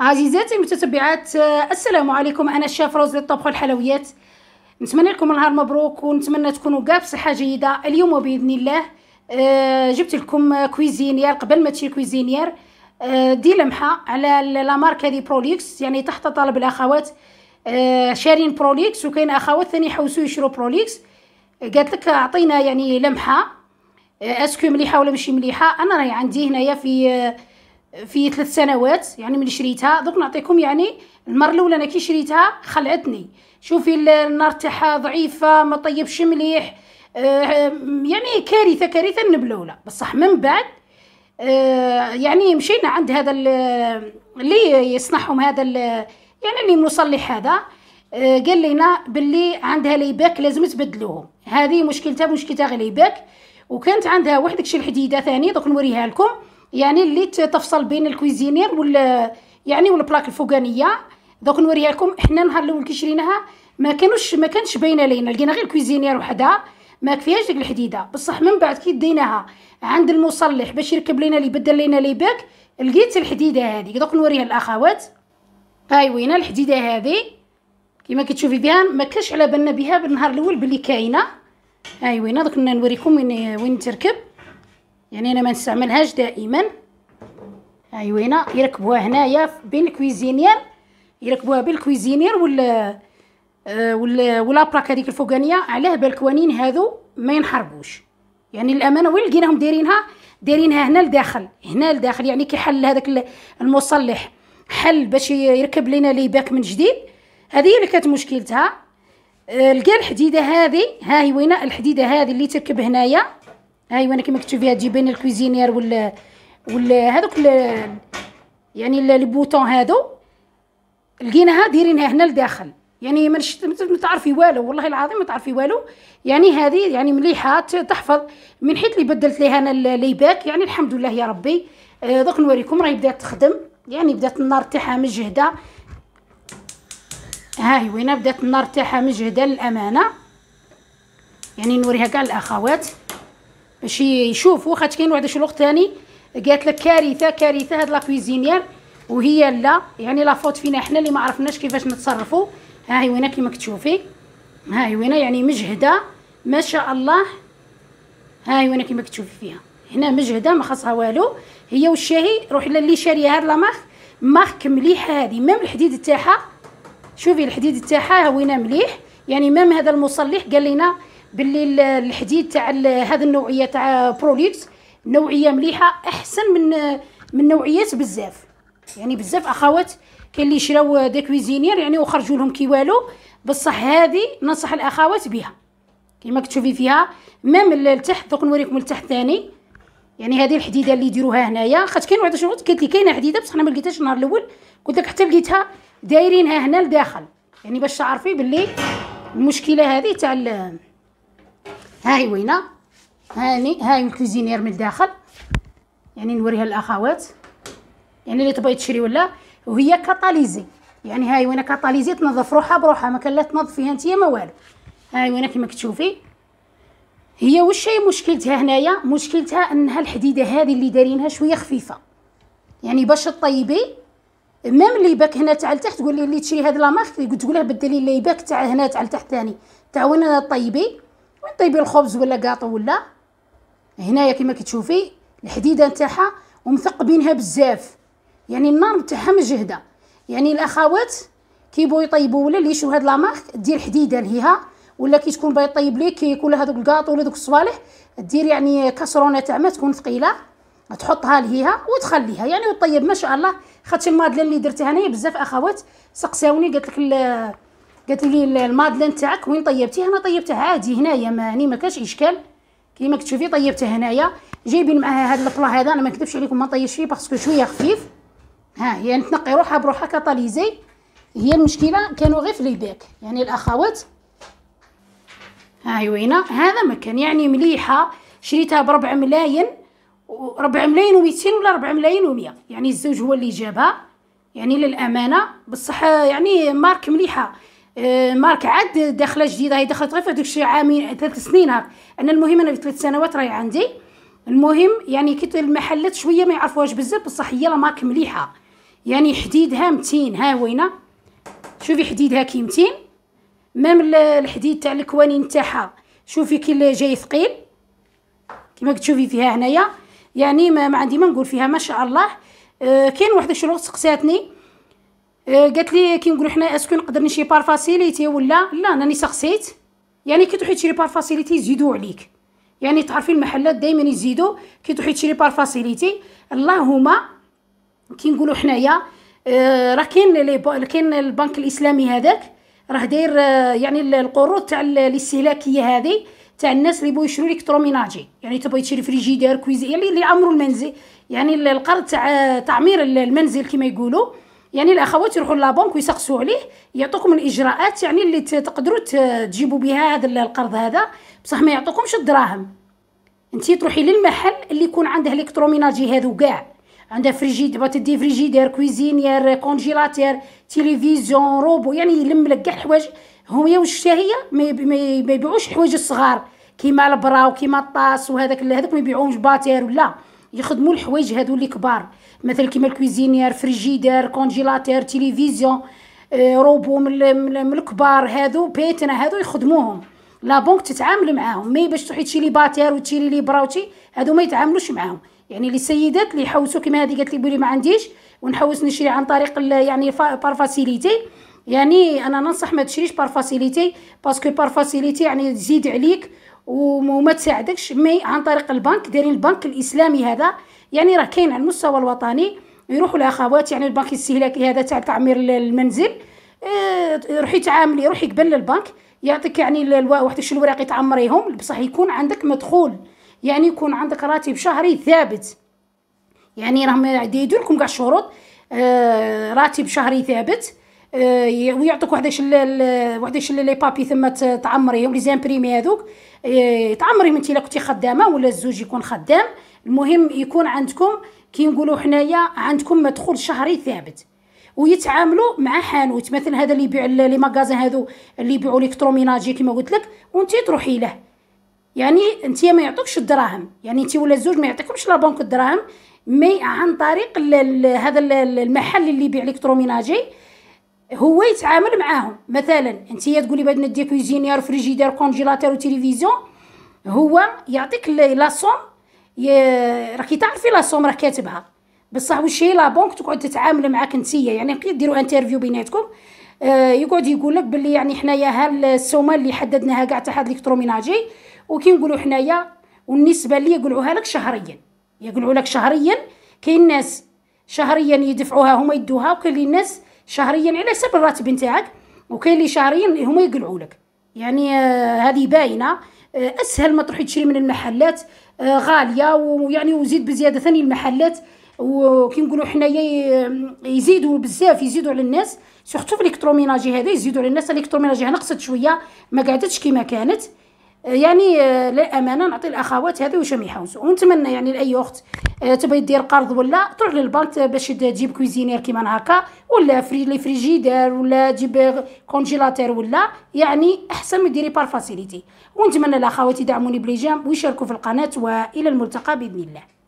عزيزاتي المتتبعات آه، السلام عليكم انا الشاف روز للطبخ والحلويات نتمنى لكم نهار مبروك ونتمنى تكونوا كاع بصحه جيده اليوم باذن الله آه، جبت لكم كويزينيير قبل ما تشي كويزينيير آه، دي لمحه على لا مارك هذه بروليكس يعني تحت طلب الاخوات شارين بروليكس وكاين اخوات ثاني حوسوا يشرو بروليكس قالت لك اعطينا يعني لمحه اسكو مليحه ولا ماشي مليحه انا راهي عندي هنايا في في ثلاث سنوات يعني من شريتها دوك نعطيكم يعني المره الاولى انا كي شريتها خلعتني شوفي النار تاعها ضعيفه ما طيبش مليح آه، يعني كارثه كارثه النبلوله بصح من بعد آه، يعني مشينا عند هذا اللي يصنعهم هذا يعني اللي مصلح هذا آه، قال لنا باللي عندها ليباك لازم تبدلوهم هذه مشكلتها مشكلتها غير ليباك وكانت عندها واحد شي الحديده ثاني دوك نوريها لكم يعني اللي تفصل بين الكويزينير وال يعني والبلاك الفوقانيه دوك نوريها لكم حنا نهار الاول كي شريناها ما كانوش ما كانش باينه لينا لقينا غير الكويزينير وحدها ما فيهاش ديك الحديده بصح من بعد كي ديناها عند المصلح باش يركب لينا اللي بدل لينا لي باك لقيت الحديده هذه دوك نوريها الاخوات هاي وينه الحديده هذه كما كتشوفي بها ما كاش على بالنا بها بالنهار الاول بلي كاينه هاي وينه دوك نوريكم وين وين تركب يعني انا ما نستعملهاش دائما ايوا هنا يركبوها هنايا بين الكويزينير يركبوها بالكويزينير ولا آه، ولا ولا براك هذيك الفوقانيه علاه بالكوانين هذو ما ينحربوش يعني الامانه وين لقيناهم دايرينها دايرينها هنا لداخل هنا لداخل يعني كي حل هذاك المصلح حل باش يركب لنا لي باك من جديد هذه اللي كانت مشكلتها آه، لقى الحديده هذه ها هي وين الحديده هذه اللي تركب هنايا ايوا انا كما كتشوفي هاد جيبان الكويزينير ولا ولا هذوك يعني لي بوطون هادو لقيناها دايرينها هنا لداخل يعني ما تعرفي والو والله العظيم ما تعرفي والو يعني هذه يعني مليحه تحفظ من حيت اللي بدلت ليها انا الليباك يعني الحمد لله يا ربي آه، دوك نوريكم راهي بدات تخدم يعني بدات النار تاعها مجهده هاي وين بدات النار تاعها مجهده للامانه يعني نوريها كاع الاخوات باش يشوف واخا كاين واحد الشلوخ ثاني قالت لك كارثه كارثه هاد لاكويزينيير وهي لا يعني لا فوت فينا حنا اللي ما عرفناش كيفاش نتصرفوا ها هي وينه كيما كتشوفي ها هي وينه يعني مجهده ما شاء الله ها هي وينه كيما كتشوفي فيها هنا مجهده ما خاصها والو هي والشاهي روح للي شاريه هاد لا مارك مارك مليحه هادي ميم الحديد تاعها شوفي الحديد تاعها ها وينه مليح يعني ميم هذا المصلح قال لنا باللي الحديد تاع هذه النوعيه تاع بروليكس نوعيه مليحه احسن من من نوعيات بزاف يعني بزاف اخوات كاين اللي شراو دي كويزينير يعني وخرجوا لهم كي والو بصح هذه ننصح الاخوات بها كيما كتشوفي فيها ميم لتحت دوك نوريكم لتحت ثاني يعني هذه الحديده اللي يديروها هنايا خاطر كاين واحد شنو قالت لي كاينه حديده بصح انا ما لقيتهاش النهار الاول قلت لك حتى لقيتها دايرينها هنا لداخل يعني باش تعرفي باللي المشكله هذه تاع هاي وينه هاني هاي الكوزينير من الداخل يعني نوريها للاخوات يعني اللي تبغي تشري ولا وهي كاتاليزي يعني هاي وينه كاتاليزي تنظف روحها بروحها ما كان لا تنظف فيها انت ما والو هاي وينه كما كتشوفي هي واش هي مشكلتها هنايا مشكلتها انها الحديده هذه اللي دارينها شويه خفيفه يعني باش طيبي ميم اللي باك هنا تاع لتحت تقول لي اللي تشري هاد لاماخ تقول له بدلي اللي باك تاع هنا تاع لتحت ثاني وين طيبي وطيبي الخبز ولا قاطو ولا هنايا كما كتشوفي الحديده نتاعها ومثقبينها بزاف يعني النار نتاعها مجهده يعني الاخوات كيبغيو يطيبوا ولا اللي يشرو هاد لامارك دير حديده لهيها ولا كي تكون باغي طيب ليك كيك ولا هذوك القاطو ولا دوك الصوالح دير يعني كاسرونه تاع ما تكون ثقيله تحطها لهيها وتخليها يعني وطيب ما شاء الله خاطر المادله اللي درتها انايا بزاف اخوات سقساوني قالت لك قالت لي المادلين تاعك وين طيبتيه انا طيبته عادي هنايا ماني ما كاش اشكال كيما كتشوفي طيبته هنايا جايبين معاها هذا البلا هذا انا ما نكذبش عليكم ما طيبش فيه باسكو شويه خفيف ها هي يعني تنقي روحها بروحها كطاليزي هي المشكله كانوا غير في ليباك يعني الاخوات ها هي وينه هذا ما كان يعني مليحه شريتها بربع ملاين ملايين ملاين وميتين ولا ربع ملاين ومية يعني الزوج هو اللي جابها يعني للامانه بصح يعني مارك مليحه آه، مارك عاد داخله جديده هي دخلت غير في هذوك عامين ثلاث سنين هاك انا المهم انا ثلاث سنوات راهي عندي المهم يعني كي المحلات شويه ما يعرفوهاش بزاف بصح هي لا مارك مليحه يعني حديدها متين ها وينه شوفي حديدها كي متين مام الحديد تاع الكوانين تاعها شوفي كي جاي ثقيل كما كتشوفي فيها هنايا يعني ما, عندي ما نقول فيها ما شاء الله آه كاين واحد الشروط سقساتني آه، قالت لي كي نقولوا حنا اسكو نقدر نشري بار فاسيليتي ولا لا راني سقسيت يعني كي تروحي تشري بار فاسيليتي يزيدوا عليك يعني تعرفي المحلات دائما يزيدوا كي تروحي تشري بار فاسيليتي اللهم كي نقولوا حنايا آه، راه كاين لي كاين البنك الاسلامي هذاك راه داير آه، يعني القروض تاع الاستهلاكيه هذه تاع الناس اللي بغوا يشرو الكتروميناجي يعني تبغي تشري فريجيدير كويزي يعني اللي عمرو المنزل يعني القرض تاع تعمير المنزل كما يقولوا يعني الاخوات يروحوا لابنك ويسقسوا عليه يعطوكم الاجراءات يعني اللي تقدروا تجيبوا بها هذا القرض هذا بصح ما يعطوكمش الدراهم انت تروحي للمحل اللي يكون عنده الكتروميناجي هذو كاع عندها فريجيد دابا تدي فريجيدير كويزينير كونجيلاتير تيليفزيون روبو يعني يلم لك كاع الحوايج هما واش هي ما يبيعوش الحوايج الصغار كيما البرا وكيما الطاس وهذاك هذاك ما يبيعوهمش باتير ولا يخدموا الحوايج هادو اللي كبار مثلا كيما الكويزينير فريجيدير كونجيلاتير تيليفزيون آه، روبو من الكبار هادو بيتنا هادو يخدموهم لا بونك تتعامل معاهم مي باش تروحي تشري لي باتير وتشري لي براوتي هادو ما يتعاملوش معاهم يعني لي سيدات اللي يحوسوا كيما هذه قالت لي بولي ما عنديش ونحوس نشري عن طريق يعني بار فاسيليتي يعني انا ننصح ما تشريش بار فاسيليتي باسكو بار فاسيليتي يعني تزيد عليك وما تساعدكش مي عن طريق البنك دايرين البنك الاسلامي هذا يعني راه كاين على المستوى الوطني يروحوا الاخوات يعني البنك الاستهلاكي هذا تاع تعمير المنزل آه، روحي تعاملي روحي قبل للبنك يعطيك يعني واحد شو الوراق تعمريهم بصح يكون عندك مدخول يعني يكون عندك راتب شهري ثابت يعني راهم يديروا لكم كاع الشروط آه، راتب شهري ثابت آه، ويعطوك وحده وحداش لي بابي ثم تعمريهم لي زامبريمي هذوك آه، تعمريهم انت الا كنتي خدامه ولا الزوج يكون خدام المهم يكون عندكم كي نقولوا حنايا عندكم مدخول شهري ثابت ويتعاملوا مع حانوت مثلا هذا اللي يبيع لي ماغازان هذو اللي يبيعوا الكتروميناجي كما قلت لك وانت تروحي له يعني انت ما يعطوكش الدراهم يعني انت ولا الزوج ما يعطيكمش لا بنك الدراهم مي عن طريق هذا المحل اللي يبيع الكتروميناجي هو يتعامل معاهم مثلا انت تقولي بدنا ندير كوزينير فريجيدير كونجيلاتير وتلفزيون هو يعطيك لاصوم راكي تعرفي لاصوم راه كاتبها بصح واش هي لا بونك تقعد تتعامل معاك نتيا يعني كي ديروا انترفيو بيناتكم آه، يقعد يقول لك باللي يعني حنايا ها السومه اللي حددناها كاع تاع هاد الكتروميناجي وكي نقولوا حنايا والنسبه اللي يقولوها لك شهريا يقولوا لك شهريا كاين ناس شهريا يدفعوها هما يدوها وكاين الناس شهريا على حسب الراتب نتاعك وكاين اللي شهريا هما يقلعوا لك يعني آه، هذه باينه آه، اسهل ما تروحي تشري من المحلات آه، غاليه ويعني وزيد بزياده ثاني المحلات وكي نقولوا حنايا يزيدوا بزاف يزيدوا على الناس سورتو في الكتروميناجي هذا يزيدوا على الناس الالكتروميناجي نقصت شويه ما قعدتش كما كانت يعني للامانه نعطي الاخوات هذا واش يحوسوا ونتمنى يعني لاي اخت أه، تبغي دير قرض ولا تروح للبنك باش تجيب كويزينير كيما هكا ولا فري لي فريجيدير ولا تجيب كونجيلاتير ولا يعني احسن ما ديري بار فاسيليتي ونتمنى دعموني بلي جام ويشاركوا في القناه والى الملتقى باذن الله